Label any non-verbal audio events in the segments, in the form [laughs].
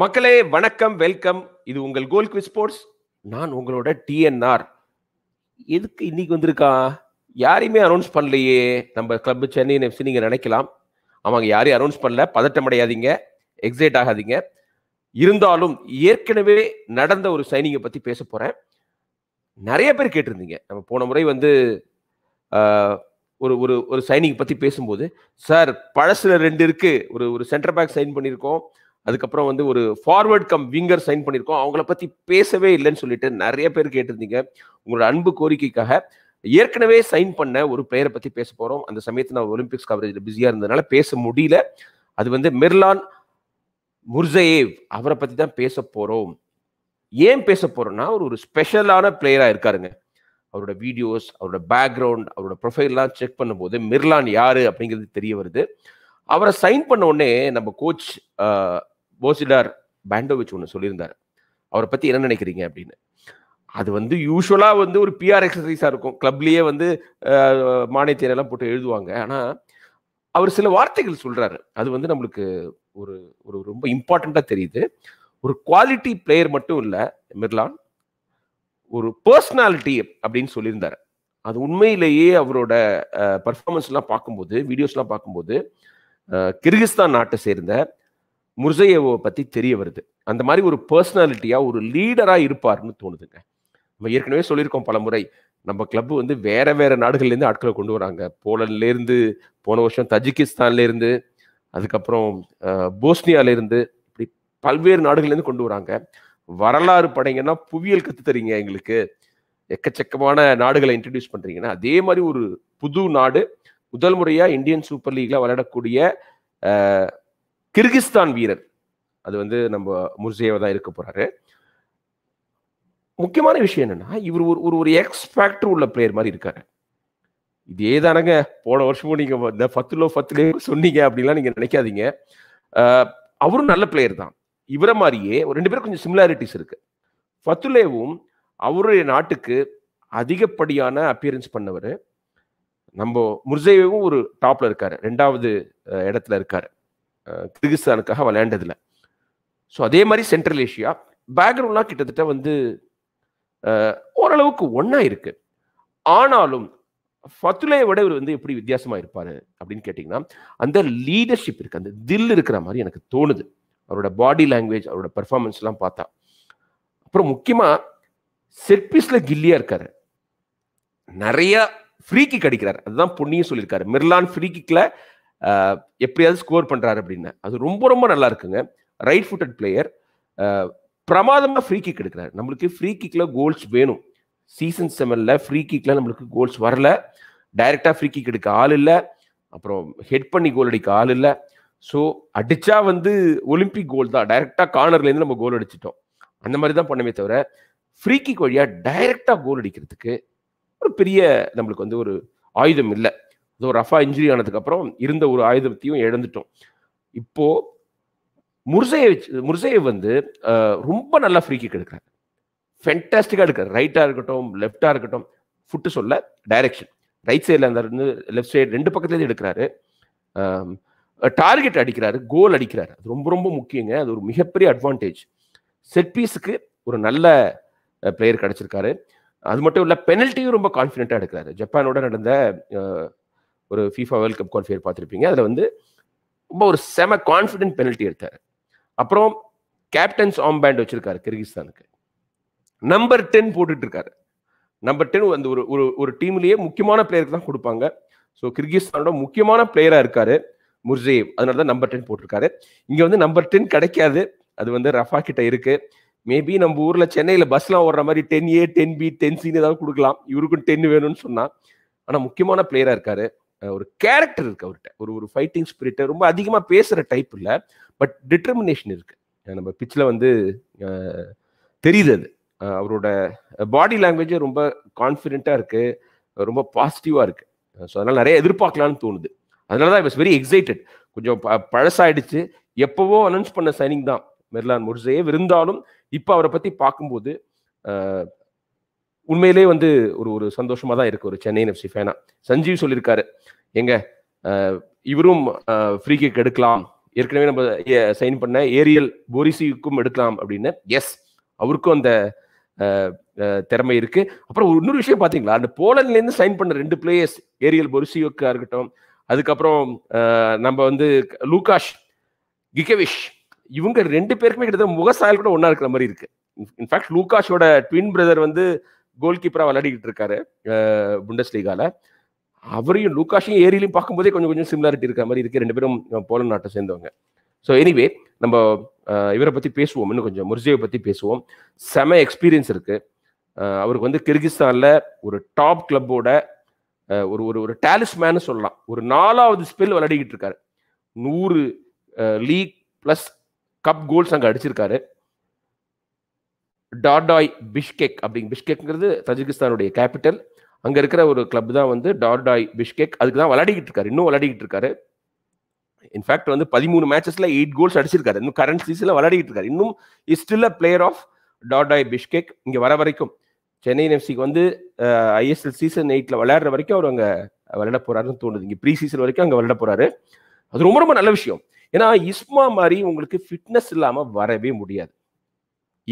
மக்களே வணக்கம் வெல்கம் இது உங்கள் கோல் குவி ஸ்போர்ட்ஸ் நான் உங்களோட டிஎன்ஆர் எதுக்கு இன்னைக்கு வந்திருக்கா யாரையுமே அனௌன்ஸ் பண்ணலையே நம்ம கிளப் சென்னை எஃப்சி நீங்கள் நினைக்கலாம் அவங்க யாரையும் அனௌன்ஸ் பண்ணல பதட்டம் அடையாதீங்க எக்ஸைட் ஆகாதீங்க இருந்தாலும் ஏற்கனவே நடந்த ஒரு சைனிங்கை பற்றி பேச போகிறேன் நிறைய பேர் கேட்டிருந்தீங்க நம்ம போன முறை வந்து ஒரு ஒரு ஒரு சைனிங் பற்றி பேசும்போது சார் பழசில் ரெண்டு இருக்குது ஒரு ஒரு சென்டர் பேக் சைன் பண்ணியிருக்கோம் அதுக்கப்புறம் வந்து ஒரு ஃபார்வர்ட் கம் விங்கர் சைன் பண்ணியிருக்கோம் அவங்கள பற்றி பேசவே இல்லைன்னு சொல்லிட்டு நிறைய பேர் கேட்டிருந்தீங்க உங்களோட அன்பு கோரிக்கைக்காக ஏற்கனவே சைன் பண்ண ஒரு பெயரை பற்றி பேச போகிறோம் அந்த சமயத்தில் நான் ஒலிம்பிக்ஸ் கவரேஜில் பிஸியாக இருந்ததுனால பேச முடியல அது வந்து மிர்லான் முர்சேவ் அவரை பற்றி தான் பேச போகிறோம் ஏன் பேச போகிறோம்னா அவர் ஒரு ஸ்பெஷலான பிளேயராக இருக்காருங்க அவரோட வீடியோஸ் அவரோட பேக்ரவுண்ட் அவரோட ப்ரொஃபைல்லாம் செக் பண்ணும்போது மிர்லான் யார் அப்படிங்கிறது தெரிய வருது அவரை சைன் பண்ண உடனே நம்ம கோச் போசிலார் பேண்டோவிச் ஒன்று சொல்லியிருந்தார் அவரை பற்றி என்ன நினைக்கிறீங்க அப்படின்னு அது வந்து யூஸ்வலாக வந்து ஒரு பிஆர் எக்ஸசைஸாக இருக்கும் கிளப்லேயே வந்து மானியத்தேரெல்லாம் போட்டு எழுதுவாங்க ஆனால் அவர் சில வார்த்தைகள் சொல்கிறாரு அது வந்து நம்மளுக்கு ஒரு ஒரு ரொம்ப இம்பார்ட்டண்ட்டாக தெரியுது ஒரு குவாலிட்டி பிளேயர் மட்டும் இல்லை மிர்லான் ஒரு பர்சனாலிட்டி அப்படின்னு சொல்லியிருந்தார் அது உண்மையிலேயே அவரோட பர்ஃபார்மன்ஸ்லாம் பார்க்கும்போது வீடியோஸ்லாம் பார்க்கும்போது கிர்கிஸ்தான் நாட்டை சேர்ந்த முர்சையவை பற்றி தெரிய வருது அந்த மாதிரி ஒரு பர்சனாலிட்டியாக ஒரு லீடராக இருப்பார்னு தோணுதுங்க நம்ம ஏற்கனவே சொல்லியிருக்கோம் பல முறை நம்ம கிளப் வந்து வேற வேற நாடுகள்லேருந்து ஆட்களை கொண்டு வராங்க போலன்லேருந்து போன வருஷம் தஜிகிஸ்தான்லேருந்து அதுக்கப்புறம் போஸ்னியாலேருந்து இப்படி பல்வேறு நாடுகள்லேருந்து கொண்டு வராங்க வரலாறு படைங்கன்னா புவியியல் கற்று தரீங்க எங்களுக்கு எக்கச்சக்கமான நாடுகளை இன்ட்ரடியூஸ் பண்ணுறீங்கன்னா அதே மாதிரி ஒரு புது நாடு முதல் முறையாக இந்தியன் சூப்பர் லீக்ல விளையாடக்கூடிய கிர்கிஸ்தான் வீரர் அது வந்து நம்ம முர்சேவா தான் இருக்க போறாரு முக்கியமான விஷயம் என்னன்னா இவர் ஒரு ஒரு ஒரு எக்ஸ்பேக்டர் உள்ள பிளேயர் மாதிரி இருக்காரு இதே தானங்க போன வருஷமும் நீங்க இந்த ஃபத்துலோ ஃபத்துலே சொன்னீங்க அப்படின்லாம் நீங்க நினைக்காதீங்க அவரும் நல்ல பிளேயர் தான் இவரை மாதிரியே ரெண்டு பேரும் கொஞ்சம் சிமிலாரிட்டிஸ் இருக்கு ஃபத்துலேவும் அவருடைய நாட்டுக்கு அதிகப்படியான அப்பியரன்ஸ் பண்ணவர் நம்ம முர்சேவும் ஒரு டாப்ல இருக்காரு ரெண்டாவது இடத்துல இருக்காரு கிர்கிஸ்தானுக்காக விளையாண்டதில்லை ஸோ அதே மாதிரி சென்ட்ரல் ஏஷியா பேக்ரவுண்ட்லாம் கிட்டத்தட்ட வந்து ஓரளவுக்கு ஒன்றா இருக்கு ஆனாலும் ஃபத்துலையை விட இவர் வந்து எப்படி வித்தியாசமாக இருப்பார் அப்படின்னு கேட்டிங்கன்னா அந்த லீடர்ஷிப் இருக்குது அந்த தில் இருக்கிற மாதிரி எனக்கு தோணுது அவரோட பாடி லாங்குவேஜ் அவரோட பர்ஃபார்மன்ஸ்லாம் பார்த்தா அப்புறம் முக்கியமாக செட்பீஸில் கில்லியாக இருக்கார் நிறையா ஃப்ரீ கிக் அடிக்கிறார் அதுதான் பொண்ணியும் சொல்லியிருக்காரு மிர்லான் ஃப்ரீ கிக்கில் எப்படியாவது ஸ்கோர் பண்ணுறாரு அப்படின்னு அது ரொம்ப ரொம்ப நல்லா இருக்குங்க ரைட் ஃபுட்டட் பிளேயர் பிரமாதமாக ஃப்ரீ கிக் எடுக்கிறாரு நம்மளுக்கு ஃப்ரீ கிக்கில் கோல்ஸ் வேணும் சீசன் செவனில் ஃப்ரீ கிக்கில் நம்மளுக்கு கோல்ஸ் வரல டைரெக்டாக ஃப்ரீ கிக் எடுக்க ஆள் இல்லை அப்புறம் ஹெட் பண்ணி கோல் அடிக்க ஆள் இல்லை ஸோ அடித்தா வந்து ஒலிம்பிக் கோல் தான் டைரெக்டாக கார்னர்லேருந்து நம்ம கோல் அடிச்சிட்டோம் அந்த மாதிரி தான் பண்ணவே தவிர ஃப்ரீ கிக் வழியாக டைரெக்டாக கோல் அடிக்கிறதுக்கு ஒரு பெரிய நம்மளுக்கு வந்து ஒரு ஆயுதம் இல்லை ஸோ ரஃபா இன்ஜுரி ஆனதுக்கப்புறம் இருந்த ஒரு ஆயுதத்தையும் இழந்துட்டோம் இப்போது முர்சையை முர்சையை வந்து ரொம்ப நல்லா ஃப்ரீ கிக் எடுக்கிறார் ஃபென்டாஸ்டிக்காக எடுக்கிறார் ரைட்டாக இருக்கட்டும் லெஃப்டாக இருக்கட்டும் ஃபுட்டு சொல்ல டைரக்ஷன் ரைட் சைடில் அந்த லெஃப்ட் சைடு ரெண்டு பக்கத்துலேருந்து எடுக்கிறாரு டார்கெட் அடிக்கிறாரு கோல் அடிக்கிறாரு அது ரொம்ப ரொம்ப முக்கியங்க அது ஒரு மிகப்பெரிய அட்வான்டேஜ் செட் பீஸுக்கு ஒரு நல்ல பிளேயர் கிடச்சிருக்காரு அது மட்டும் இல்லை பெனல்ட்டியும் ரொம்ப கான்ஃபிடென்ட்டாக எடுக்கிறாரு ஜப்பானோட நடந்த ஒரு ஃபீஃபா வேர்ல்ட் கப் குவாலிஃபையர் பார்த்துருப்பீங்க அதில் வந்து ரொம்ப ஒரு செம கான்ஃபிடென்ட் பெனல்ட்டி எடுத்தார் அப்புறம் கேப்டன்ஸ் ஆம் பேண்ட் வச்சிருக்காரு கிர்கிஸ்தானுக்கு நம்பர் டென் போட்டுட்ருக்காரு நம்பர் டென் அந்த ஒரு ஒரு ஒரு டீம்லேயே முக்கியமான பிளேயருக்கு தான் கொடுப்பாங்க ஸோ கிர்கிஸ்தானோட முக்கியமான பிளேயராக இருக்காரு முர்ஜேவ் அதனால தான் நம்பர் டென் போட்டிருக்காரு இங்கே வந்து நம்பர் டென் கிடைக்காது அது வந்து ரஃபா கிட்ட இருக்கு மேபி நம்ம ஊரில் சென்னையில் பஸ்லாம் ஓடுற மாதிரி ten A ten B ten சின்னு ஏதாவது கொடுக்கலாம் இவருக்கும் டென் வேணும்னு சொன்னால் ஆனால் முக்கியமான பிளேயராக இருக்காரு ஒரு கேரக்டர் இருக்கு அவர்கிட்ட ஒரு ஒரு ஃபைட்டிங் ஸ்பிரிட்ட ரொம்ப அதிகமாக பேசுகிற டைப் இல்லை பட் டிட்டர்மினேஷன் இருக்கு நம்ம பிச்சில் வந்து தெரியுது அது அவரோட பாடி லாங்குவேஜ் ரொம்ப கான்ஃபிடென்ட்டாக இருக்கு ரொம்ப பாசிட்டிவாக இருக்கு ஸோ அதனால் நிறைய எதிர்பார்க்கலாம்னு தோணுது அதனால தான் இட்ஸ் வெரி எக்ஸைட்டட் கொஞ்சம் பழசாயிடுச்சு எப்போவோ அனௌன்ஸ் பண்ண சைனிங் தான் மெர்லான் முர்சேவ் இருந்தாலும் இப்போ அவரை பற்றி பார்க்கும்போது உண்மையிலே வந்து ஒரு ஒரு சந்தோஷமாக தான் இருக்குது ஒரு சென்னை எஃப்சி ஃபேனா சஞ்சீவ் சொல்லியிருக்காரு எங்க இவரும் ஃப்ரீ கிக் எடுக்கலாம் ஏற்கனவே நம்ம சைன் பண்ண ஏரியல் போரிசிக்கும் எடுக்கலாம் அப்படின்னு எஸ் அவருக்கும் அந்த திறமை இருக்கு அப்புறம் இன்னொரு விஷயம் பார்த்தீங்களா அந்த போலண்ட்லேருந்து சைன் பண்ண ரெண்டு பிளேயர்ஸ் ஏரியல் பொரிசியோக்கா இருக்கட்டும் அதுக்கப்புறம் நம்ம வந்து லூகாஷ் கிகவிஷ் இவங்க ரெண்டு பேருக்குமே கிட்டத்தட்ட முகசாயல் கூட ஒன்றா இருக்கிற மாதிரி இருக்கு இன்ஃபேக்ட் லூகாஷோட ட்வின் பிரதர் வந்து கோல் கீப்பரா விளையாடிக்கிட்டு இருக்காரு புண்டஸ்லீகால அவரையும் லூகாஷையும் ஏரியிலையும் பார்க்கும்போதே கொஞ்சம் கொஞ்சம் சிமிலாரிட்டி இருக்கிற மாதிரி இருக்கு ரெண்டு பேரும் போலந்து நாட்டை சேர்ந்தவங்க ஸோ எனிவே நம்ம இவரை பற்றி பேசுவோம் இன்னும் கொஞ்சம் முர்ஜியை பற்றி பேசுவோம் செம எக்ஸ்பீரியன்ஸ் இருக்கு அவருக்கு வந்து கிர்கிஸ்தானில் ஒரு டாப் கிளப்போட ஒரு ஒரு ஒரு டேலிஸ்மேன்னு சொல்லலாம் ஒரு நாலாவது ஸ்பெல் விளையாடிக்கிட்டு இருக்காரு நூறு லீக் ப்ளஸ் கப் கோல்ஸ் அங்கே அடிச்சிருக்காரு டார்டாய் பிஷ்கெக் அப்படிங்க பிஷ்கெக்ங்கிறது தஜிகிஸ்தானுடைய கேபிட்டல் அங்கே இருக்கிற ஒரு கிளப் தான் வந்து டார்டாய் பிஷ்கெக் அதுக்கு தான் விளையாடிக்கிட்டு இருக்காரு இன்னும் விளையாடிக்கிட்டு இருக்காரு இன்ஃபேக்ட் வந்து பதிமூணு மேட்சஸ்ல எயிட் கோல்ஸ் அடிச்சிருக்காரு இன்னும் கரண்ட் சீசனில் விளையாடிட்டு இருக்காரு இன்னும் is still a player of Dordoi Bishkek இங்கே வர வரைக்கும் சென்னை எஃப்சிக்கு வந்து ஐஎஸ்எல் சீசன் எயிட்ல விளையாடுற வரைக்கும் அவர் அங்கே விளையாட போறாருன்னு தோணுது இங்கே ப்ரீ சீசன் வரைக்கும் அங்கே விளையாட போறாரு அது ரொம்ப ரொம்ப நல்ல விஷயம் ஏன்னா இஸ்மா மாதிரி உங்களுக்கு ஃபிட்னஸ் இல்லாமல் வரவே முடியாது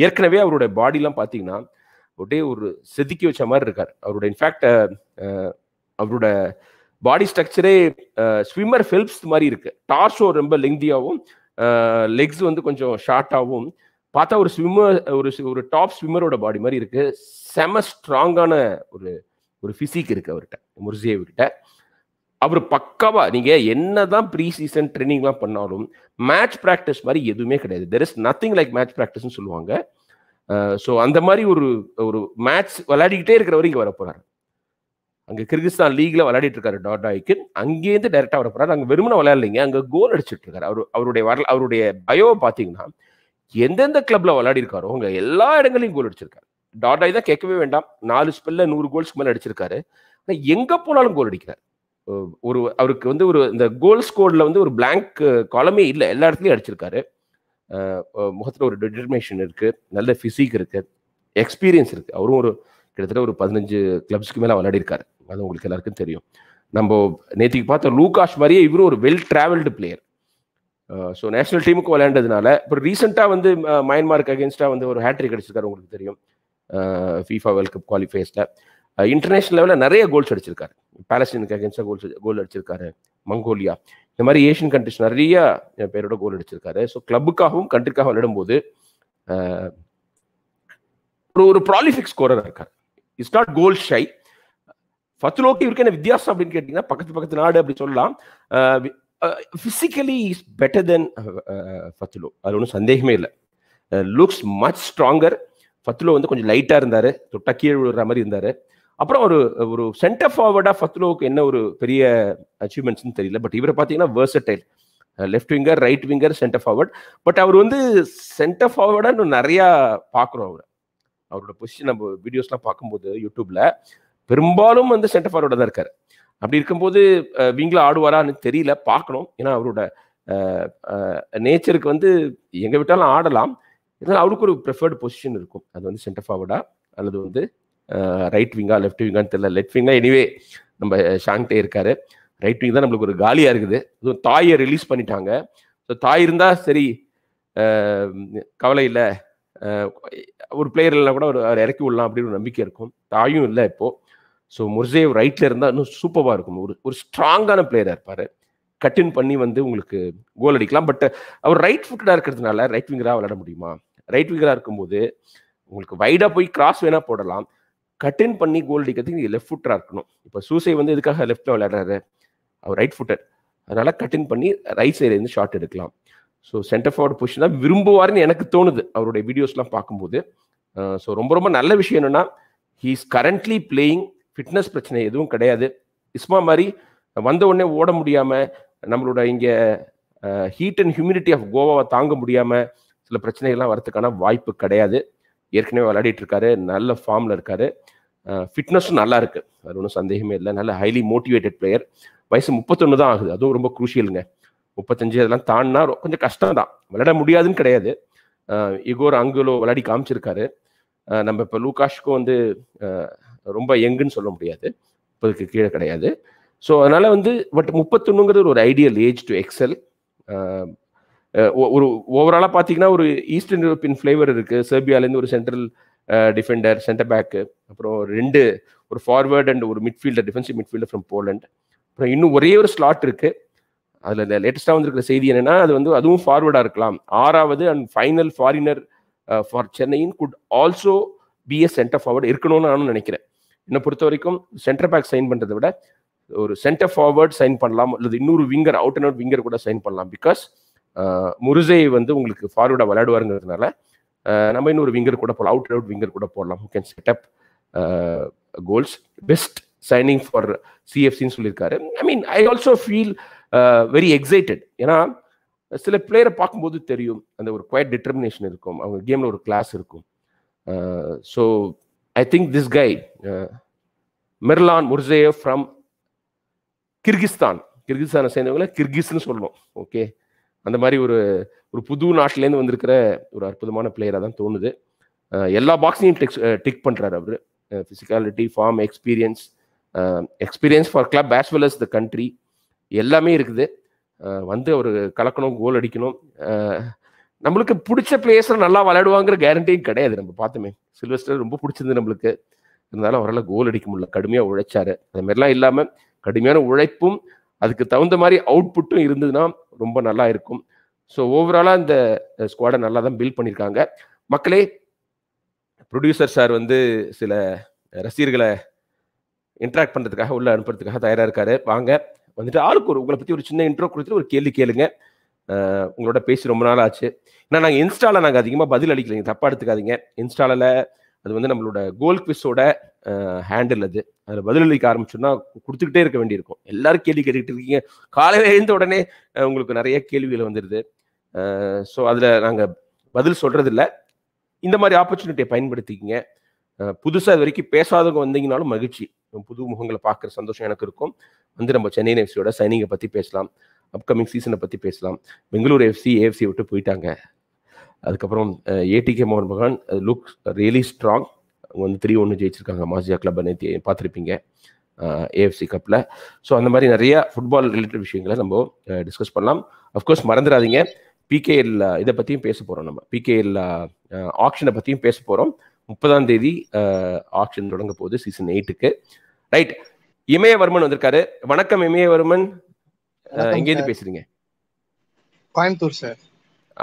ஏற்கனவே அவருடைய பாடிலாம் பார்த்தீங்கன்னா அப்படியே ஒரு செதுக்கி வச்ச மாதிரி இருக்கார் அவருடைய இன்ஃபேக்ட் அவரோட பாடி ஸ்ட்ரக்சரே ஸ்விம்மர் ஃபெல்ப்ஸ் மாதிரி இருக்கு டார்ஷோ ரொம்ப லெங்தியாகவும் லெக்ஸ் வந்து கொஞ்சம் ஷார்ட்டாகவும் பார்த்தா ஒரு ஸ்விம்மர் ஒரு ஒரு டாப் ஸ்விம்மரோட பாடி மாதிரி இருக்கு செம ஸ்ட்ராங்கான ஒரு ஒரு ஃபிசிக் இருக்கு அவர்கிட்ட முர்சியேவுக்கிட்ட அவர் பக்காவா நீங்க என்னதான் ப்ரீ சீசன் ட்ரைனிங்லாம் பண்ணாலும் மேட்ச் ப்ராக்டிஸ் மாதிரி எதுவுமே கிடையாது there is nothing like match ப்ராக்டிஸ்னு சொல்லுவாங்க ஸோ அந்த மாதிரி ஒரு ஒரு மேட்ச் விளையாடிக்கிட்டே இருக்கிறவர் இங்கே வர போறாரு அங்கே கிர்கிஸ்தான் லீக்ல விளையாடிட்டு இருக்காரு டாடாய்க்கு அங்கேருந்து டைரக்டா வர போறாரு அங்கே வெறுமனை விளையாடலைங்க அங்கே கோல் அடிச்சுட்டு இருக்காரு அவர் அவருடைய வரல அவருடைய பயோ பார்த்தீங்கன்னா எந்தெந்த கிளப்ல விளையாடிருக்காரோ இருக்காரோ அங்கே எல்லா இடங்களையும் கோல் அடிச்சிருக்காரு டாடாய் தான் கேட்கவே வேண்டாம் நாலு ஸ்பெல்ல நூறு கோல்ஸ்க்கு மேலே அடிச்சிருக்காரு ஆனால் எங்கே போனாலும் கோல் அடிக்கிறார் ஒரு அவருக்கு வந்து ஒரு இந்த கோல் ஸ்கோர்ல வந்து ஒரு பிளாங்க் காலமே இல்லை எல்லா இடத்துலையும் அடிச்சிருக்காரு முகத்தில் ஒரு டிட்டர்மினேஷன் இருக்குது நல்ல ஃபிசிக் இருக்குது எக்ஸ்பீரியன்ஸ் இருக்குது அவரும் ஒரு கிட்டத்தட்ட ஒரு பதினஞ்சு கிளப்ஸ்க்கு மேலே விளையாடி இருக்காரு அது உங்களுக்கு எல்லாருக்கும் தெரியும் நம்ம நேற்றுக்கு பார்த்த லூகாஷ் மாதிரியே இவரும் ஒரு well travelled player so national டீமுக்கு விளையாண்டதுனால இப்போ ரீசெண்டாக வந்து மயன்மார்க்கு அகேன்ஸ்டாக வந்து ஒரு ஹேட்ரிக் அடிச்சிருக்காரு உங்களுக்கு தெரியும் ஃபீஃபா வேர்ல்ட் கப் குவாலிஃபைஸில் இன்டர்நேஷனல் லெவலில் நிறைய கோல்ஸ் அடிச்சிருக்காரு பாலஸ்டீனுக்கு அகேன்ஸ்டாக கோல்ஸ் கோல் அடிச்சிருக்காரு மங்கோலியா இந்த மாதிரி ஏஷியன் கண்ட்ரிஸ் நிறைய பேரோட கோல் அடிச்சிருக்காரு ஸோ கிளப்புக்காகவும் கண்ட்ரிக்காகவும் விளையாடும் போது ஒரு ஒரு ப்ராலிஃபிக் ஸ்கோரராக இருக்கார் இட்ஸ் நாட் கோல் ஷை ஃபத்துலோக்கு இவருக்கு என்ன வித்தியாசம் அப்படின்னு கேட்டிங்கன்னா பக்கத்து பக்கத்து நாடு அப்படின்னு சொல்லலாம் physically is better than Fatullo அது ஒன்றும் சந்தேகமே இல்லை லுக்ஸ் மச் ஸ்ட்ராங்கர் ஃபத்துலோ வந்து கொஞ்சம் லைட்டாக இருந்தார் தொட்டா கீழே விழுற மாதிரி இருந்தார் அப்புறம் ஒரு ஒரு சென்டர் ஃபார்வர்டா ஃபத்லோவுக்கு என்ன ஒரு பெரிய அச்சீவ்மெண்ட்ஸ்னு தெரியல பட் இவரை பார்த்தீங்கன்னா versatile left winger right winger centre forward but அவர் வந்து சென்டர் ஃபார்வர்டாக இன்னும் நிறையா பார்க்குறோம் அவர் அவரோட பொசிஷன் நம்ம வீடியோஸ்லாம் பார்க்கும்போது யூடியூப்ல பெரும்பாலும் வந்து சென்டர் ஃபார்வர்டாக தான் இருக்காரு அப்படி இருக்கும்போது விங்கில் ஆடுவாரான்னு தெரியல பார்க்கணும் ஏன்னா அவரோட நேச்சருக்கு வந்து எங்கே விட்டாலும் ஆடலாம் இதனால் அவருக்கு ஒரு ப்ரிஃபர்டு பொசிஷன் இருக்கும் அது வந்து சென்டர் ஃபார்வர்டா அல்லது வந்து ரைட் விங்கா லெஃப்ட் விங்கான்னு தெரியல லெஃப்ட் விங்கா எனிவே நம்ம ஷாங்டே இருக்காரு ரைட் விங் தான் நம்மளுக்கு ஒரு காலியாக இருக்குது அதுவும் தாயை ரிலீஸ் பண்ணிட்டாங்க ஸோ தாய் இருந்தால் சரி கவலை இல்லை ஒரு பிளேயர் இல்லைனா கூட ஒரு இறக்கி விடலாம் அப்படின்னு ஒரு நம்பிக்கை இருக்கும் தாயும் இல்லை இப்போது ஸோ முர்சே ரைட்டில் இருந்தால் இன்னும் சூப்பராக இருக்கும் ஒரு ஒரு ஸ்ட்ராங்கான பிளேயராக இருப்பார் கட்டின் பண்ணி வந்து உங்களுக்கு கோல் அடிக்கலாம் பட் அவர் ரைட் ஃபுட்டாக இருக்கிறதுனால ரைட் விங்கராக விளையாட முடியுமா ரைட் விங்கராக இருக்கும்போது உங்களுக்கு வைடாக போய் கிராஸ் வேணால் போடலாம் கட்டின் பண்ணி கோல் அடிக்கிறதுக்கு நீங்கள் லெஃப்ட் ஃபுட்டராக இருக்கணும் இப்போ சூசை வந்து இதுக்காக லெஃப்ட்டில் விளையாடுறாரு அவர் ரைட் ஃபுட்டர் அதனால் கட்டின் பண்ணி ரைட் சைடுலேருந்து ஷாட் எடுக்கலாம் ஸோ சென்டர் ஃபார்வர்டு பொசிஷன் தான் விரும்புவார்னு எனக்கு தோணுது அவருடைய வீடியோஸ்லாம் பார்க்கும்போது ஸோ ரொம்ப ரொம்ப நல்ல விஷயம் என்னென்னா he is currently playing fitness பிரச்சனை எதுவும் கிடையாது இஸ்மா மாதிரி வந்த உடனே ஓட முடியாமல் நம்மளோட இங்கே ஹீட் அண்ட் ஹியூமிடிட்டி ஆஃப் கோவாவை தாங்க முடியாமல் சில பிரச்சனைகள்லாம் வரதுக்கான வாய்ப்பு கிடையாது ஏற்கனவே விளையாடிட்டு இருக்காரு நல்ல ஃபார்மில் இருக்காரு ஃபிட்னஸும் நல்லா இருக்கு அது ஒன்றும் சந்தேகமே இல்லை நல்ல ஹைலி மோட்டிவேட்டட் பிளேயர் வயசு முப்பத்தொன்று தான் ஆகுது அதுவும் ரொம்ப குரூஷியலுங்க முப்பத்தஞ்சு அதெல்லாம் தாண்டினா கொஞ்சம் கஷ்டம் தான் விளையாட முடியாதுன்னு கிடையாது இகோர் அங்குலோ விளையாடி காமிச்சிருக்காரு நம்ம இப்போ லூகாஷ்க்கும் வந்து ரொம்ப எங்குன்னு சொல்ல முடியாது இப்போதுக்கு கீழே கிடையாது ஸோ அதனால் வந்து பட் முப்பத்தொன்னுங்கிறது ஒரு ஐடியல் ஏஜ் டு எக்ஸல் ஒரு ஓவராலாக பார்த்தீங்கன்னா ஒரு ஈஸ்டர்ன் யூரோப்பியன் ஃப்ளேவர் இருக்குது செர்பியாலேருந்து ஒரு சென்ட்ரல் டிஃபெண்டர் சென்டர் பேக்கு அப்புறம் ரெண்டு ஒரு ஃபார்வேர்ட் அண்ட் ஒரு midfielder defensive midfielder from Poland அப்புறம் இன்னும் ஒரே ஒரு ஸ்லாட் இருக்குது அதில் இந்த லேட்டஸ்ட்டாக வந்திருக்கிற செய்தி என்னென்னா அது வந்து அதுவும் ஃபார்வேர்டாக இருக்கலாம் ஆறாவது அண்ட் ஃபைனல் ஃபாரினர் ஃபார் சென்னையின் could also be a centre forward இருக்கணும்னு நானும் நினைக்கிறேன் என்னை பொறுத்த வரைக்கும் சென்டர் பேக் சைன் பண்ணுறதை விட ஒரு சென்டர் ஃபார்வர்ட் சைன் பண்ணலாம் அல்லது இன்னொரு winger out and out winger கூட சைன் பண்ணலாம் பிகாஸ் முருசை வந்து உங்களுக்கு ஃபார்வர்டாக விளையாடுவாருங்கிறதுனால நம்ம இன்னொரு விங்கர் கூட போகலாம் அவுட் அவுட் விங்கர் கூட போடலாம் who can set up goals best signing for சிஎஃப்சின்னு சொல்லியிருக்காரு I mean I also feel very excited ஏன்னா சில பிளேயரை பார்க்கும்போது தெரியும் அந்த ஒரு குவைட் டிட்டர்மினேஷன் இருக்கும் அவங்க கேமில் ஒரு கிளாஸ் இருக்கும் so I think this guy Mirlan Murzaev from Kyrgyzstan கிர்கிஸ்தானை சேர்ந்தவங்களை கிர்கிஸ்ன்னு சொல்லணும் ஓகே அந்த மாதிரி ஒரு ஒரு புது நாட்டிலேருந்து வந்திருக்கிற ஒரு அற்புதமான பிளேயராக தான் தோணுது எல்லா பாக்ஸையும் டிக் டிக் பண்ணுறாரு அவர் physicality form experience experience for club as well as the country எல்லாமே இருக்குது வந்து அவர் கலக்கணும் கோல் அடிக்கணும் நம்மளுக்கு பிடிச்ச பிளேயர்ஸில் நல்லா விளையாடுவாங்கிற கேரண்டியும் கிடையாது நம்ம பார்த்துமே சில்வஸ்டர் ரொம்ப பிடிச்சிருந்து நம்மளுக்கு இருந்தாலும் அவரால் கோல் அடிக்க முடியல கடுமையாக உழைச்சாரு அது மாதிரிலாம் இல்லாமல் கடுமையான உழைப்பும் அதுக்கு தகுந்த மாதிரி அவுட்புட்டும் இருந்ததுன்னா ரொம்ப நல்லா இருக்கும் ஸோ ஓவராலாக இந்த ஸ்குவாடை நல்லா தான் பில்ட் பண்ணியிருக்காங்க மக்களே ப்ரொடியூசர் சார் வந்து சில ரசிகர்களை இன்ட்ராக்ட் பண்ணுறதுக்காக உள்ளே அனுப்புறதுக்காக தயாராக இருக்காரு வாங்க வந்துட்டு ஆளுக்கு ஒரு உங்களை பற்றி ஒரு சின்ன இன்ட்ரோ கொடுத்துட்டு ஒரு கேள்வி கேளுங்க உங்களோட பேசி ரொம்ப நாள் ஆச்சு ஏன்னா நாங்கள் இன்ஸ்டாவில் நாங்கள் அதிகமாக பதில் அளிக்கலைங்க தப்பாக எடுத்துக்காதீங்க இன்ஸ்டாவில் அது வந்து நம்மளோட கோல் குவிஸோட ஹேண்டில் அது அதில் பதிலளிக்க ஆரம்பிச்சோன்னா கொடுத்துக்கிட்டே இருக்க வேண்டியிருக்கும் எல்லாரும் கேள்வி கேட்டுக்கிட்டு இருக்கீங்க காலையில் எழுந்த உடனே உங்களுக்கு நிறைய கேள்விகள் வந்துடுது ஸோ அதில் நாங்கள் பதில் சொல்கிறதில்ல இந்த மாதிரி ஆப்பர்ச்சுனிட்டியை பயன்படுத்திக்கிங்க புதுசாக இது வரைக்கும் பேசாதவங்க வந்தீங்கனாலும் மகிழ்ச்சி புது முகங்களை பார்க்குற சந்தோஷம் எனக்கு இருக்கும் வந்து நம்ம சென்னை எஃப்சியோட சைனிங்கை பற்றி பேசலாம் அப்கமிங் சீசனை பற்றி பேசலாம் பெங்களூர் எஃப்சி ஏஎஃப்சி விட்டு போயிட்டாங்க அதுக்கப்புறம் ஏடிகே மோகன் மகான் லுக் ரியலி ஸ்ட்ராங் வந்து த்ரீ ஒன்று ஜெயிச்சிருக்காங்க மாசியா கிளப்பை நேற்று பார்த்துருப்பீங்க ஏஎஃப்சி கப்பில் ஸோ அந்த மாதிரி நிறைய ஃபுட்பால் ரிலேட்டட் விஷயங்களை நம்ம டிஸ்கஸ் பண்ணலாம் அஃப்கோர்ஸ் மறந்துடாதீங்க பிகேஎல் இதை பற்றியும் பேச போகிறோம் நம்ம பிகேஎல் ஆக்ஷனை பற்றியும் பேச போகிறோம் முப்பதாம் தேதி ஆப்ஷன் தொடங்க போகுது சீசன் எயிட்டுக்கு ரைட் இமயவர்மன் வந்திருக்காரு வணக்கம் இமயவர்மன் எங்கேருந்து பேசுறீங்க கோயம்புத்தூர் சார்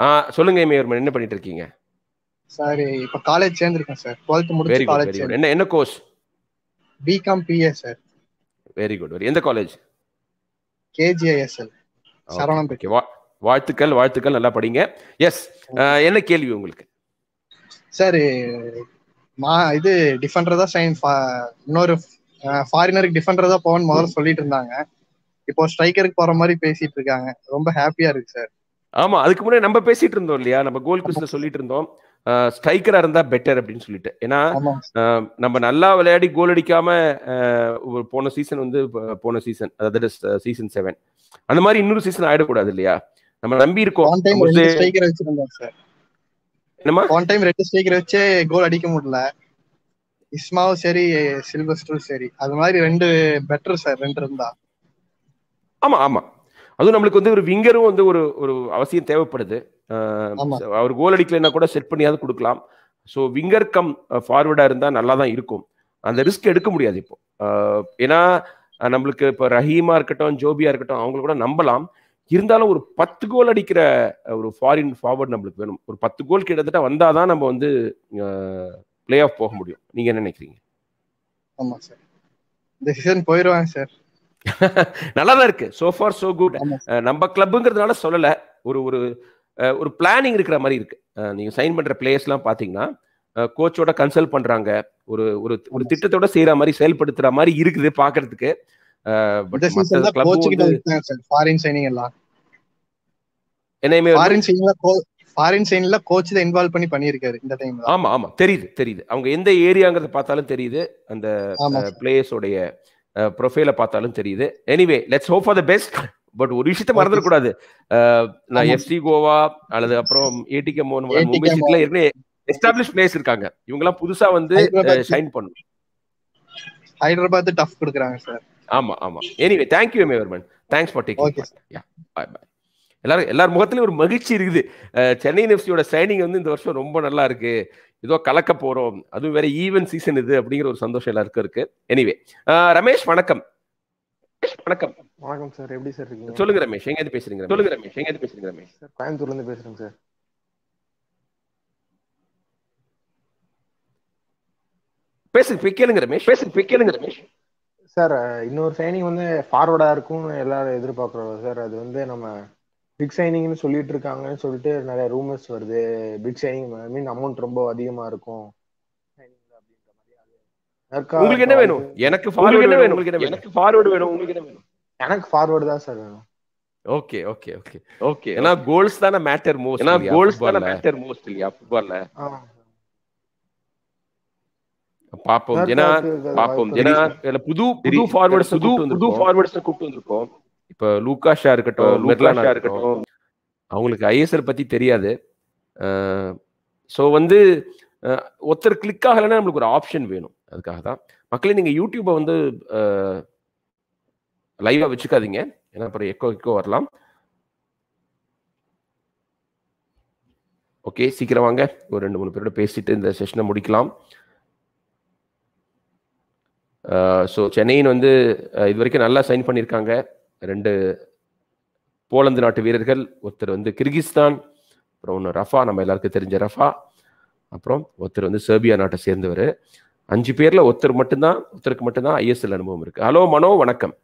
ஆ சொல்லுங்க இமயவர்மன் என்ன பண்ணிட்டு இருக்கீங்க சார் இப்ப காலேஜ் சேர்ந்திருக்கேன் சார் 12th முடிச்சு காலேஜ் என்ன என்ன course BCom BA sir very good very எந்த காலேஜ் கேஜிஐஎஸ்எல் சரவணம் ஓகே வாழ்த்துக்கள் வாழ்த்துக்கள் நல்லா படிங்க எஸ் என்ன கேள்வி உங்களுக்கு சார் மா இது டிஃபெண்டர் தான் சைன் இன்னொரு ஃபாரினருக்கு டிஃபெண்டர் தான் போவன் முதல்ல சொல்லிட்டு இருந்தாங்க இப்போ ஸ்ட்ரைக்கருக்கு போற மாதிரி பேசிட்டு இருக்காங்க ரொம்ப ஹாப்பியா இருக்கு சார் ஆமா அதுக்கு முன்னாடி நம்ம பேசிட்டு இருந்தோம் இல்லையா நம்ம கோல் குஸ்ல சொல்லிட்டு இருந்தோம் ஸ்ட்ரைக்கரா இருந்தா பெட்டர் அப்படின்னு சொல்லிட்டு ஏன்னா நம்ம நல்லா விளையாடி கோல் அடிக்காம போன சீசன் வந்து போன சீசன் அதாவது சீசன் செவன் அந்த மாதிரி இன்னொரு சீசன் ஆயிடக்கூடாது இல்லையா நம்ம நம்பி இருக்கோம் என்னமா ஒன் டைம் ரெண்டு ஸ்ட்ரைக்கர் வச்சே கோல் அடிக்க முடியல இஸ்மாவும் சரி சில்வஸ்டரும் சரி அது மாதிரி ரெண்டு பெட்டர் சார் ரெண்டு இருந்தா ஆமா ஆமா அதுவும் நம்மளுக்கு வந்து ஒரு விங்கரும் வந்து ஒரு ஒரு அவசியம் தேவைப்படுது அவர் கோல் அடிக்கலைன்னா கூட செட் பண்ணியாவது கொடுக்கலாம் ஸோ விங்கர் கம் ஃபார்வர்டாக இருந்தால் நல்லா தான் இருக்கும் அந்த ரிஸ்க் எடுக்க முடியாது இப்போ ஏன்னா நம்மளுக்கு இப்போ ரஹீமா இருக்கட்டும் ஜோபியா இருக்கட்டும் அவங்கள கூட நம்பலாம் இருந்தாலும் ஒரு பத்து கோல் அடிக்கிற ஒரு ஃபாரின் ஃபார்வர்ட் நம்மளுக்கு வேணும் ஒரு பத்து கோல் கிட்டத்தட்ட வந்தால் தான் நம்ம வந்து பிளே ஆஃப் போக முடியும் நீங்கள் என்ன நினைக்கிறீங்க ஆமாம் சார் இந்த போயிடுவாங்க சார் [laughs] நல்லா தான் இருக்கு சோ ஃபார் சோ குட் நம்ம கிளப்புங்கிறதுனால சொல்லலை ஒரு ஒரு ஒரு பிளானிங் இருக்கிற மாதிரி இருக்கு நீங்க சைன் பிளேயர்ஸ் பிளேயர்ஸ்லாம் பாத்தீங்கன்னா கோச்சோட கன்சல்ட் பண்றாங்க ஒரு ஒரு ஒரு திட்டத்தோட செய்யற மாதிரி செயல்படுத்துற மாதிரி இருக்குது பாக்குறதுக்கு ஃபாரின் எல்லாம் ஃபாரின் சைன்ல இன்வால்வ் பண்ணி இந்த டைம் ஆமா ஆமா தெரியுது தெரியுது எந்த ஏரியாங்கிறத தெரியுது அந்த ப்ரொஃபைல தெரியுது anyway let's for the best but ஒரு விஷயத்த மறந்துடக்கூடாது நான் எஃப்சி கோவா அல்லது அப்புறம் ஏடிகே மோகன் மும்பை சிட்டில ஏற்கனவே எஸ்டாப்ளிஷ் பிளேஸ் இருக்காங்க இவங்க எல்லாம் புதுசா வந்து ஷைன் பண்ணும் ஹைதராபாத் டஃப் கொடுக்குறாங்க சார் ஆமா ஆமா எனிவே தேங்க்யூ எம் மேவர்மன் தேங்க்ஸ் ஃபார் டேக்கிங் யா பாய் பாய் எல்லாரும் எல்லார் முகத்துலயும் ஒரு மகிழ்ச்சி இருக்குது சென்னை எஃப்சியோட சைனிங் வந்து இந்த வருஷம் ரொம்ப நல்லா இருக்கு ஏதோ கலக்க போறோம் அதுவும் வேற ஈவன் சீசன் இது அப்படிங்கிற ஒரு சந்தோஷம் எல்லாருக்கும் இருக்கு எனிவே ரமேஷ் வணக்கம் வணக்கம் வணக்கம் சார் எப்படி சார் இருக்கீங்க சொல்லுங்க ரமேஷ் எங்க பேசுறீங்க சொல்லுங்க ரமேஷ் எங்க பேசுறீங்க ரமேஷ் சார் கோயம்புத்தூர்ல இருந்து பேசுறேங்க சார் பேசுங்க கேளுங்க ரமேஷ் பேசுங்க கேளுங்க ரமேஷ் சார் இன்னொரு சைனிங் வந்து ஃபார்வர்டா இருக்கும் எல்லாரும் எதிர்பார்க்குறோம் சார் அது வந்து நம்ம பிக் சைனிங்னு சொல்லிட்டு இருக்காங்கன்னு சொல்லிட்டு நிறைய ரூமர்ஸ் வருது பிக் சைனிங் மீன் அமௌண்ட் ரொம்ப அதிகமா இருக்கும் உங்களுக்கு என்ன வேணும் எனக்கு ஃபார்வர்ட் என்ன வேணும் உங்களுக்கு என்ன ஃபார்வர்டு வேணும் உங்களுக்கு என்ன வேணும் எனக்கு ஃபார்வர்ட் தான் சார் வேணும் ஓகே ஓகே ஓகே ஓகே ஏன்னா கோல்ஸ் தான மேட்டர் மோஸ்ட் ஏன்னா கோல்ஸ் தான மேட்டர் மோஸ்ட் இல்லையா ஃபுட்பால்ல பாப்போம் ஏன்னா பாப்போம் ஏன்னா புது புது ஃபார்வர்ட்ஸ் புது புது ஃபார்வர்ட்ஸ் கூப்பிட்டு வந்திருக்கோம் இப்ப லூகாஷா இருக்கட்டும் மெர்லானா இருக்கட்டும் அவங்களுக்கு ஐஎஸ்எல் பத்தி தெரியாது சோ வந்து ஒருத்தர் கிளிக் ஆகலைன்னா நம்மளுக்கு ஒரு ஆப்ஷன் வேணும் அதுக்காக தான் மக்களே நீங்கள் யூடியூப்பை வந்து லைவாக வச்சுக்காதீங்க ஏன்னா அப்புறம் எக்கோ எக்கோ வரலாம் ஓகே சீக்கிரம் வாங்க ஒரு ரெண்டு மூணு பேரோட பேசிட்டு இந்த செஷனை முடிக்கலாம் ஸோ சென்னையின் வந்து இது வரைக்கும் நல்லா சைன் பண்ணியிருக்காங்க ரெண்டு போலந்து நாட்டு வீரர்கள் ஒருத்தர் வந்து கிர்கிஸ்தான் அப்புறம் ஒன்று ரஃபா நம்ம எல்லாருக்கும் தெரிஞ்ச ரஃபா அப்புறம் ஒருத்தர் வந்து சேர்பியா நாட்டை சேர்ந்தவர் அஞ்சு பேர்ல ஒருத்தர் மட்டும்தான் ஒருத்தருக்கு மட்டும்தான் ஐஎஸ்எல் அனுபவம் இருக்கு ஹலோ மனோ வணக்கம்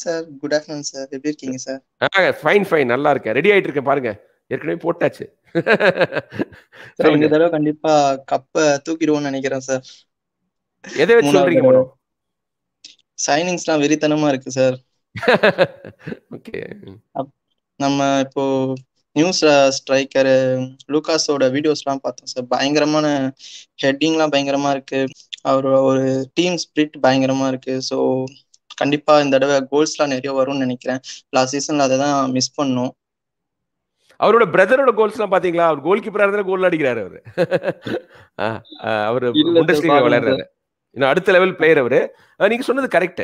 சார் குட் ஆஃப்டர்நூன் சார் எப்படி இருக்கீங்க சார் ஆ ஃபைன் ஃபைன் நல்லா இருக்கேன் ரெடி ஆயிட்டு இருக்கேன் பாருங்க ஏற்கனவே போட்டாச்சு இந்த தடவை கண்டிப்பா கப்பை தூக்கிடுவோம்னு நினைக்கிறேன் சார் எதை வச்சு சொல்றீங்க மனோ சைனிங்ஸ்லாம் வெறித்தனமா இருக்கு சார் ஓகே [laughs] நம்ம இப்போ நியூஸ் ஸ்ட்ரைக்கர் லூகாஸோட வீடியோஸ்லாம் பார்த்தோம் சார் பயங்கரமான ஹெட்டிங்லாம் பயங்கரமா இருக்கு அவர் ஒரு டீம் ஸ்பிரிட் பயங்கரமா இருக்கு ஸோ கண்டிப்பா இந்த தடவை கோல்ஸ்லாம் நிறைய வரும்னு நினைக்கிறேன் லாஸ்ட் சீசன்ல அதை தான் மிஸ் பண்ணோம் அவரோட பிரதரோட கோல்ஸ் எல்லாம் பாத்தீங்களா அவர் கோல் கீப்பரா இருந்தாலும் கோல் அடிக்கிறாரு அவரு [laughs] அவரு விளையாடுறாரு இன்னும் அடுத்த லெவல் பிளேயர் அவரு நீங்க சொன்னது கரெக்ட்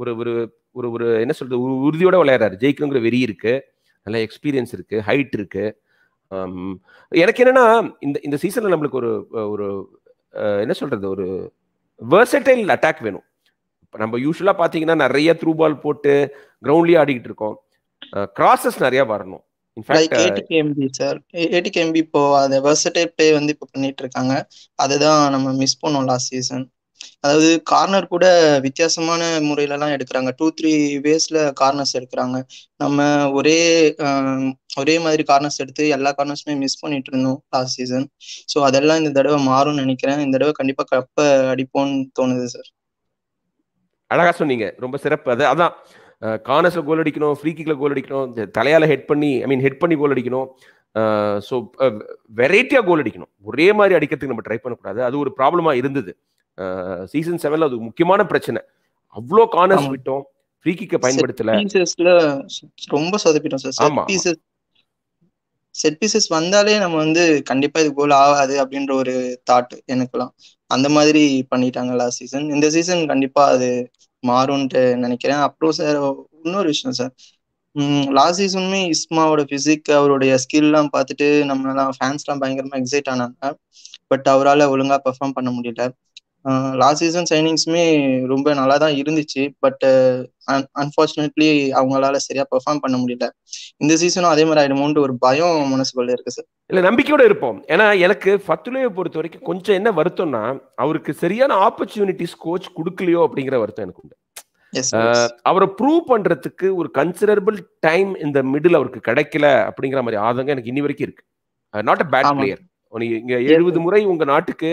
ஒரு ஒரு ஒரு ஒரு என்ன சொல்றது உறுதியோட விளையாடுறாரு ஜெயிக்கணுங்கிற வெறி இருக்கு நல்ல எக்ஸ்பீரியன்ஸ் இருக்குது ஹைட் இருக்குது எனக்கு என்னென்னா இந்த இந்த சீசனில் நம்மளுக்கு ஒரு ஒரு என்ன சொல்கிறது ஒரு வேர்சட்டைல் அட்டாக் வேணும் இப்போ நம்ம யூஸ்வலாக பார்த்தீங்கன்னா நிறைய த்ரூ பால் போட்டு கிரவுண்ட்லேயே ஆடிக்கிட்டு இருக்கோம் கிராசஸ் நிறைய வரணும் இப்போ அதை வந்து இப்போ பண்ணிட்டு இருக்காங்க அதுதான் நம்ம மிஸ் பண்ணோம் லாஸ்ட் சீசன் அதாவது கார்னர் கூட வித்தியாசமான முறையில எல்லாம் எடுக்கிறாங்க டூ த்ரீ வேஸ்ல கார்னர்ஸ் எடுக்கிறாங்க நம்ம ஒரே ஒரே மாதிரி கார்னர்ஸ் எடுத்து எல்லா கார்னர்ஸுமே மிஸ் பண்ணிட்டு இருந்தோம் லாஸ்ட் சீசன் ஸோ அதெல்லாம் இந்த தடவை மாறும்னு நினைக்கிறேன் இந்த தடவை கண்டிப்பா கப்ப அடிப்போம்னு தோணுது சார் அழகா சொன்னீங்க ரொம்ப சிறப்பு அது அதான் கார்னர்ஸ்ல கோல் அடிக்கணும் ஃப்ரீ கிக்ல கோல் அடிக்கணும் தலையால ஹெட் பண்ணி ஐ மீன் ஹெட் பண்ணி கோல் அடிக்கணும் ஸோ வெரைட்டியாக கோல் அடிக்கணும் ஒரே மாதிரி அடிக்கிறதுக்கு நம்ம ட்ரை பண்ணக்கூடாது அது ஒரு ப்ராப்ளமாக இருந்தது சீசன் செவன்ல அது முக்கியமான பிரச்சனை அவ்வளோ கார்னர்ஸ் விட்டோம் ஃப்ரீ கிக்க பயன்படுத்தல ரொம்ப சொதப்பிட்டோம் சார் ஆமா செட் பீசஸ் வந்தாலே நம்ம வந்து கண்டிப்பா இது கோல் ஆகாது அப்படின்ற ஒரு தாட் எனக்குலாம் அந்த மாதிரி பண்ணிட்டாங்க லாஸ்ட் சீசன் இந்த சீசன் கண்டிப்பா அது மாறும்ட்டு நினைக்கிறேன் அப்புறம் சார் இன்னொரு விஷயம் சார் லாஸ்ட் சீசனுமே இஸ்மாவோட பிசிக் அவருடைய ஸ்கில்லாம் பார்த்துட்டு நம்மலாம் ஃபேன்ஸ்லாம் பயங்கரமா எக்ஸைட் ஆனாங்க பட் அவரால் ஒழுங்கா பெர்ஃபார்ம் பண்ண முடியல லாஸ்ட் சீசன் சைனிங்ஸுமே ரொம்ப நல்லா தான் இருந்துச்சு பட் அன்ஃபார்ச்சுனேட்லி அவங்களால சரியா பெர்ஃபார்ம் பண்ண முடியல இந்த சீசனும் அதே மாதிரி ஆயிடுமோன்ற ஒரு பயம் மனசுக்குள்ள இருக்கு சார் இல்ல நம்பிக்கையோட இருப்போம் ஏன்னா எனக்கு ஃபத்துலேயை பொறுத்த வரைக்கும் கொஞ்சம் என்ன வருத்தம்னா அவருக்கு சரியான ஆப்பர்ச்சுனிட்டிஸ் கோச் கொடுக்கலையோ அப்படிங்கிற வருத்தம் எனக்கு உண்டு அவரை ப்ரூவ் பண்றதுக்கு ஒரு கன்சிடரபிள் டைம் இந்த மிடில் அவருக்கு கிடைக்கல அப்படிங்கிற மாதிரி ஆதங்கம் எனக்கு இனி வரைக்கும் இருக்கு நாட் அ பேட் பிளேயர் இங்க எழுபது முறை உங்க நாட்டுக்கு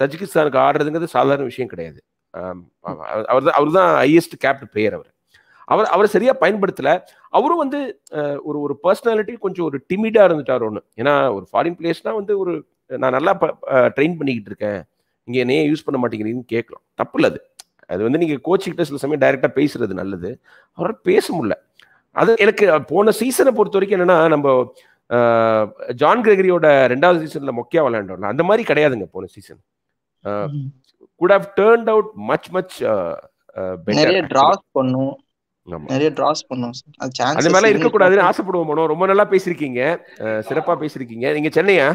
தஜிகிஸ்தானுக்கு ஆடுறதுங்கிறது சாதாரண விஷயம் கிடையாது அவர் தான் அவர் தான் ஹையஸ்ட் கேப்ட் பிளேயர் அவர் அவர் அவரை சரியாக பயன்படுத்தலை அவரும் வந்து ஒரு ஒரு பர்சனாலிட்டி கொஞ்சம் ஒரு டிமிடாக இருந்துட்டார் ஒன்று ஏன்னா ஒரு ஃபாரின் பிளேஸ்னால் வந்து ஒரு நான் நல்லா ட்ரெயின் பண்ணிக்கிட்டு இருக்கேன் நீங்கள் என்னையே யூஸ் பண்ண மாட்டேங்கிறீங்கன்னு கேட்கலாம் தப்பு இல்லை அது அது வந்து நீங்கள் கோச்சிக்கிட்ட சில சமயம் டைரெக்டாக பேசுறது நல்லது அவரால் பேச முடியல அது எனக்கு போன சீசனை பொறுத்த வரைக்கும் என்னென்னா நம்ம ஜான் கிரெகரியோட ரெண்டாவது சீசன்ல மொக்கையா விளையாண்டோம்ல அந்த மாதிரி கிடையாதுங்க போன season could have turned out much much நிறைய டிராஸ் பண்ணும் நிறைய டிராஸ் பண்ணும் அது மாதிரி இருக்கக்கூடாதுன்னு ஆசைப்படுவோம் மனோ ரொம்ப நல்லா பேசிருக்கீங்க சிறப்பா பேசிருக்கீங்க நீங்க சென்னையா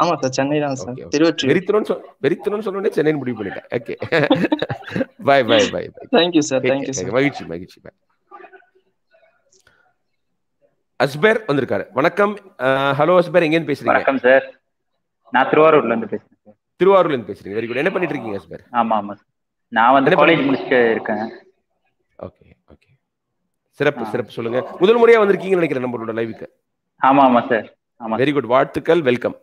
ஆமா சார் சென்னை தான் சார் திருவொற்றி வெறித்தனம்னு சொல் வெறித்தனம்னு சொன்னோடனே சென்னை முடிவு பண்ணிட்டேன் okay bye bye bye bye thank you sir thank you sir மகிழ்ச்சி மகிழ்ச்சி பை அஸ்பர் வந்திருக்காரு வணக்கம் ஹலோ அஸ்பர் எங்கேருந்து பேசுறீங்க வணக்கம் சார் நான் திருவாரூர்ல இருந்து பேசுறேன் திருவாரூர்ல இருந்து பேசுறீங்க வெரி குட் என்ன பண்ணிட்டு இருக்கீங்க அஸ்பர் ஆமா ஆமா நான் வந்து காலேஜ் முடிச்சுட்டு இருக்கேன் ஓகே ஓகே சிறப்பு சிறப்பு சொல்லுங்க முதல் முறையா வந்திருக்கீங்கன்னு நினைக்கிறேன் நம்மளோட லைவுக்கு ஆமா ஆமா சார் ஆமா வெரி குட் வாழ்த்துக்கள் வெல்கம்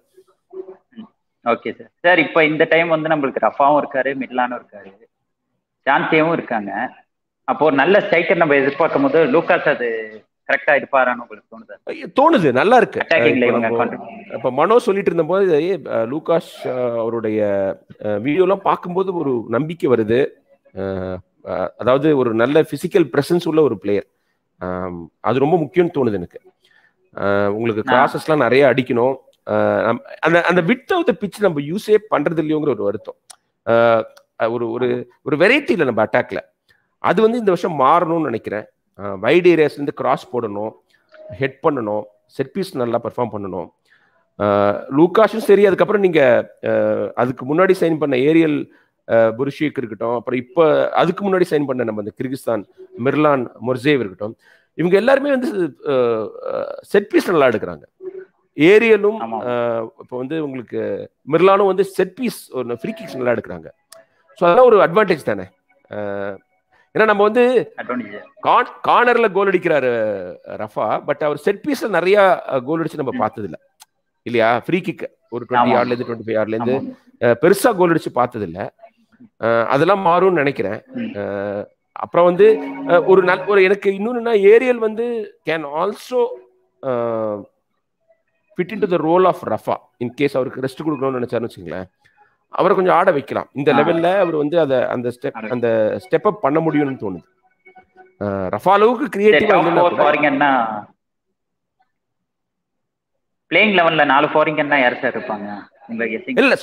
ஓகே சார் சார் இப்போ இந்த டைம் வந்து நம்மளுக்கு ரஃபாவும் இருக்காரு மிட்லானும் இருக்காரு ஜான்சியாவும் இருக்காங்க அப்போ ஒரு நல்ல ஸ்ட்ரைக்கர் நம்ம எதிர்பார்க்கும் போது லூக்காஸ் அது கரெக்டா இருப்பாரான்னு உங்களுக்கு தோணுது தோணுது நல்லா இருக்கு இப்ப மனோ சொல்லிட்டு இருந்த போது லூகாஷ் அவருடைய வீடியோ எல்லாம் பார்க்கும்போது ஒரு நம்பிக்கை வருது அதாவது ஒரு நல்ல பிசிக்கல் பிரசன்ஸ் உள்ள ஒரு பிளேயர் அது ரொம்ப முக்கியம்னு தோணுது எனக்கு உங்களுக்கு எல்லாம் நிறைய அடிக்கணும் அந்த அந்த வித் ஆஃப் த பிச் நம்ம யூஸே பண்றது இல்லையோங்கிற ஒரு வருத்தம் ஒரு ஒரு ஒரு வெரைட்டி வெரைட்டியில் நம்ம அட்டாக்ல அது வந்து இந்த வருஷம் மாறணும்னு நினைக்கிறேன் வைட் ஏரியாஸ்லேருந்து கிராஸ் போடணும் ஹெட் பண்ணணும் செட் பீஸ் நல்லா பர்ஃபார்ம் பண்ணணும் லூகாஷும் சரி அதுக்கப்புறம் நீங்கள் அதுக்கு முன்னாடி சைன் பண்ண ஏரியல் புருஷிக் இருக்கட்டும் அப்புறம் இப்போ அதுக்கு முன்னாடி சைன் பண்ண நம்ம இந்த கிர்கிஸ்தான் மிர்லான் மொர்சேவ் இருக்கட்டும் இவங்க எல்லாருமே வந்து செட் பீஸ் நல்லா எடுக்கிறாங்க ஏரியலும் இப்போ வந்து உங்களுக்கு மிர்லானும் வந்து செட் பீஸ் ஒரு ஃப்ரீ கிக்ஸ் நல்லா எடுக்கிறாங்க ஸோ அதெல்லாம் ஒரு அட்வான்டேஜ் தானே ஏன்னா நம்ம வந்து கார்னர்ல கோல் அடிக்கிறாரு ரஃபா பட் அவர் செட் பீஸ்ல நிறைய கோல் அடிச்சு நம்ம பார்த்தது இல்ல இல்லையா ஃப்ரீ கிக் ஒரு டுவெண்ட்டி ஆர்ல இருந்து டுவெண்ட்டி ஃபைவ் யார்ட்ல இருந்து பெருசா கோல் அடிச்சு பார்த்தது இல்ல அதெல்லாம் மாறும்னு நினைக்கிறேன் அப்புறம் வந்து ஒரு நல் ஒரு எனக்கு இன்னொன்னு ஏரியல் வந்து can also fit in to the role of Rafa in case அவருக்கு ரெஸ்ட் கொடுக்கணும்னு நினைச்சாருன்னு வச்சுங்களேன் அவரை கொஞ்சம் ஆட வைக்கலாம் இந்த லெவல்ல அவர் வந்து அதை அந்த ஸ்டெப் அந்த ஸ்டெப் அப் பண்ண முடியும்னு தோணுது ரஃபாலோவுக்கு கிரியேட்டிவா பிளேயிங் லெவல்ல நாலு என்ன யார் சார் இருப்பாங்க இல்ல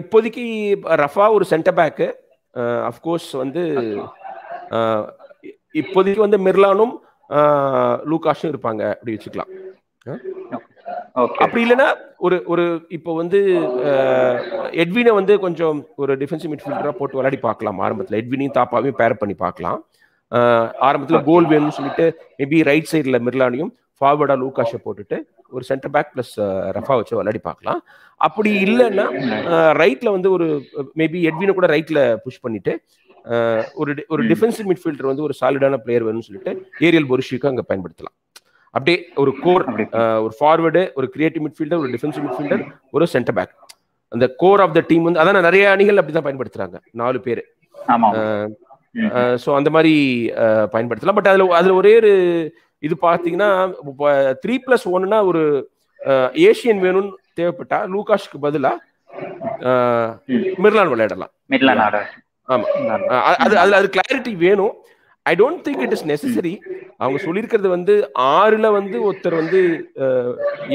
இப்போதைக்கு ரஃபா ஒரு சென்டர் ஆஃப் கோர்ஸ் வந்து இப்போதைக்கு வந்து மிர்லானும் லூகாஷும் இருப்பாங்க அப்படி வச்சுக்கலாம் அப்படி இல்லைன்னா ஒரு ஒரு இப்போ வந்து எட்வினை வந்து கொஞ்சம் ஒரு டிஃபென்சிவ் மிட்ஃபீல்டராக போட்டு விளையாடி பார்க்கலாம் ஆரம்பத்தில் எட்வினையும் தாப்பாவையும் பேர் பண்ணி பார்க்கலாம் ஆரம்பத்தில் கோல் வேணும்னு சொல்லிட்டு மேபி ரைட் சைடில் மிர்லானியும் ஃபார்வர்டா லூகாஷை போட்டுட்டு ஒரு சென்டர் பேக் பிளஸ் ரஃபா வச்சு விளையாடி பார்க்கலாம் அப்படி இல்லைன்னா ரைட்ல வந்து ஒரு மேபி எட்வினை கூட ரைட்ல புஷ் பண்ணிட்டு ஒரு ஒரு டிஃபென்சிவ் மிட்ஃபீல்டர் வந்து ஒரு சாலிடான பிளேயர் வேணும்னு சொல்லிட்டு ஏரியல் பொருஷிக்கு அங்கே பயன்படுத்தலாம் அப்படியே ஒரு கோர் ஒரு ஃபார்வேர்டு ஒரு கிரியேட்டிவ் மிட்ஃபீல்டர் ஒரு டிஃபென்சிவ் மிட்ஃபீல்டர் ஒரு சென்டர் பேக் அந்த கோர் ஆஃப் த டீம் வந்து அதான் நிறைய அணிகள் அப்படிதான் பயன்படுத்துறாங்க நாலு பேர் ஸோ அந்த மாதிரி பயன்படுத்தலாம் பட் அதுல அதுல ஒரே ஒரு இது பார்த்தீங்கன்னா த்ரீ பிளஸ் ஒன்னா ஒரு ஏசியன் வேணும்னு தேவைப்பட்டா லூகாஷ்க்கு பதிலா மிர்லான் விளையாடலாம் ஆமா அது அதுல அது கிளாரிட்டி வேணும் I don't think it is necessary அவங்க சொல்லியிருக்கிறது வந்து ஆறுல வந்து ஒருத்தர் வந்து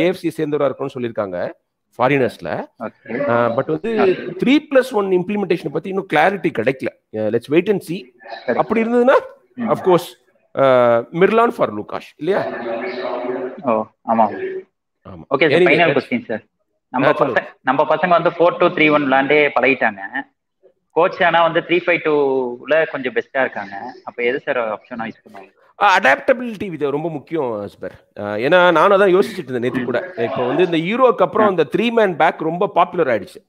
ஏஎஃப்சி சேர்ந்தவராக இருக்கும்னு சொல்லியிருக்காங்க ஃபாரினர்ஸ்ல பட் வந்து த்ரீ பிளஸ் ஒன் இம்ப்ளிமெண்டேஷன் பத்தி இன்னும் கிளாரிட்டி கிடைக்கல லெட்ஸ் வெயிட் அண்ட் சி அப்படி இருந்ததுன்னா அஃப்கோர்ஸ் மிர்லான் ஃபார் லூகாஷ் இல்லையா ஆமா ஓகே ஃபைனல் क्वेश्चन சார் நம்ம பசங்க நம்ம பசங்க வந்து 4 2 த்ரீ ஒன் விளாண்டே பழகிட்டாங்க கோச் ஆனா வந்து த்ரீ ஃபைவ் டூல கொஞ்சம் பெஸ்டா இருக்காங்க அப்ப எது சார் ஆப்ஷனா யூஸ் பண்ணுவாங்க அடாப்டபிலிட்டி இது ரொம்ப முக்கியம் அஸ்பர் ஏன்னா நானும் தான் யோசிச்சுட்டு இருந்தேன் நேற்று கூட இப்போ வந்து இந்த ஹீரோக்கு அப்புறம் அந்த த்ரீ மேன் பேக் ரொம்ப பாப்புலர் ஆயிடுச்சு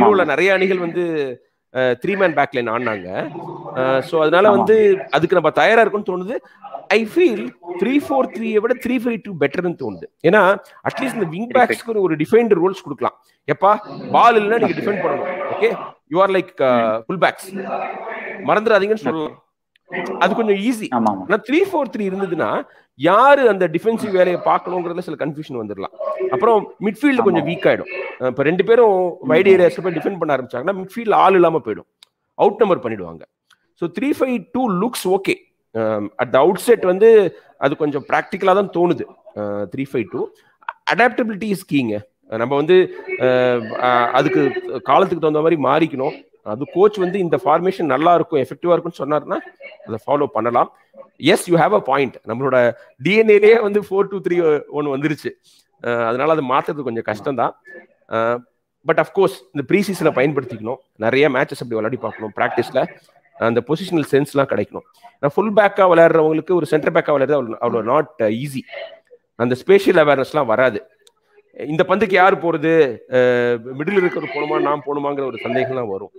யூரோல நிறைய அணிகள் வந்து த்ரீ மேன் பேக் லைன் ஆனாங்க ஸோ அதனால வந்து அதுக்கு நம்ம தயாரா இருக்கும்னு தோணுது ஐ ஃபீல் த்ரீ ஃபோர் த்ரீயை விட த்ரீ ஃபைவ் டூ பெட்டர்னு தோணுது ஏன்னா அட்லீஸ்ட் இந்த விங் பேக்ஸ்க்கு ஒரு டிஃபைன்டு ரோல்ஸ் கொடுக்கலாம் எப்பா பால் இல்லைன்னா நீங்க டிஃபைன் பண்ணணும் okay you are like full backs மறந்துடாதீங்கன்னு சொல்லலாம் அது கொஞ்சம் ஈஸி ஆனா த்ரீ ஃபோர் த்ரீ இருந்ததுன்னா யாரு அந்த டிஃபென்சிவ் வேலையை பார்க்கணுங்கிறதுல சில கன்ஃபியூஷன் வந்துடலாம் அப்புறம் மிட்ஃபீல்டு கொஞ்சம் வீக் ஆயிடும் இப்போ ரெண்டு பேரும் வைட் ஏரியாஸ் போய் டிஃபெண்ட் பண்ண ஆரம்பிச்சாங்கன்னா மிட்ஃபீல்ட் ஆள் இல்லாம போயிடும் அவுட் நம்பர் பண்ணிடுவாங்க so three five two looks okay at the outset வந்து அது கொஞ்சம் ப்ராக்டிக்கலாக தான் தோணுது three five two adaptability is கீங்க நம்ம வந்து அதுக்கு காலத்துக்கு தகுந்த மாதிரி மாறிக்கணும் அது கோச் வந்து இந்த ஃபார்மேஷன் நல்லா இருக்கும் எஃபெக்டிவா இருக்கும்னு சொன்னார்னா அதை ஃபாலோ பண்ணலாம் yes you have a point நம்மளோட டிஎன்ஏலேயே வந்து ஃபோர் டூ த்ரீ ஒன்று வந்துருச்சு அதனால அதை மாற்றுறது கொஞ்சம் கஷ்டம் தான் பட் அஃப்கோர்ஸ் இந்த ப்ரீ சீசனை பயன்படுத்திக்கணும் நிறைய மேட்சஸ் அப்படி விளையாடி பார்க்கணும் ப்ராக்டிஸில் அந்த பொசிஷனல் சென்ஸ்லாம் கிடைக்கணும் நான் ஃபுல் பேக்காக விளையாடுறவங்களுக்கு ஒரு சென்டர் பேக்காக விளையாடுறது அவ்வளோ நாட் ஈஸி அந்த ஸ்பேஷியல் அவேர்னஸ்லாம் வராது இந்த பந்துக்கு யார் போகிறது மிடில் இருக்கிற போகணுமா நான் போகணுமாங்கிற ஒரு சந்தேகம்லாம் வரும்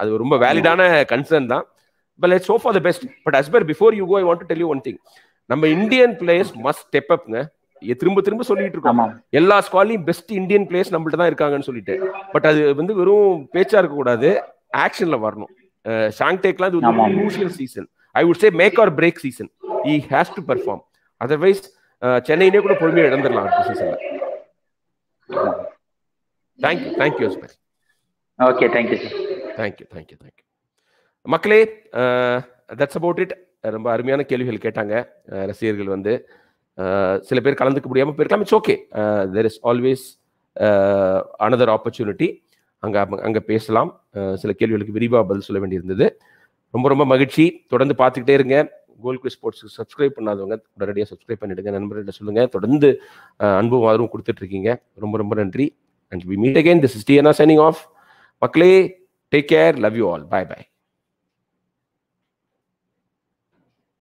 அது ரொம்ப வேலிடான கன்சர்ன் தான் but right so so far the best but as as per before you go I want tell you one thing நம்ம இந்தியன் பிளேயர்ஸ் மஸ்ட் ஸ்டெப் அப்ங்க திரும்ப திரும்ப சொல்லிட்டு இருக்கோம் எல்லா ஸ்குவாட்லயும் பெஸ்ட் இந்தியன் பிளேயர்ஸ் நம்மள்ட்ட தான் இருக்காங்கன்னு சொல்லிட்டு பட் அது வந்து வெறும் பேச்சா இருக்க கூடாது ஆக்ஷன்ல வரணும் ஷாங்டேக்லாம் இது வந்து crucial season I would say make or break season he has to perform otherwise சென்னையிலே கூட பொறுமையாக இழந்துடலாம் அடுத்த சீசன்ல thank you thank you okay thank you sir thank you thank you thank you மக்களே தட்ஸ் அபவுட் இட் ரொம்ப அருமையான கேள்விகள் கேட்டாங்க ரசிகர்கள் வந்து சில பேர் கலந்துக்க முடியாமல் போயிருக்கலாம் it's okay there is always another opportunity அங்கே அங்கே பேசலாம் சில கேள்விகளுக்கு விரிவாக பதில் சொல்ல வேண்டியிருந்தது ரொம்ப ரொம்ப மகிழ்ச்சி தொடர்ந்து பார்த்துக்கிட்டே இருங்க கோல்குலி ஸ்போர்ட்ஸுக்கு சப்ஸ்கிரைப் பண்ணாதவங்க உடனடியாக சப்ஸ்கிரைப் பண்ணிவிடுங்க நண்பர்கிட்ட சொல்லுங்கள் தொடர்ந்து அன்பும் ஆதரவும் கொடுத்துட்ருக்கீங்க ரொம்ப ரொம்ப நன்றி and we meet again this is DNA signing off மக்களே Take care. Love you all. Bye bye.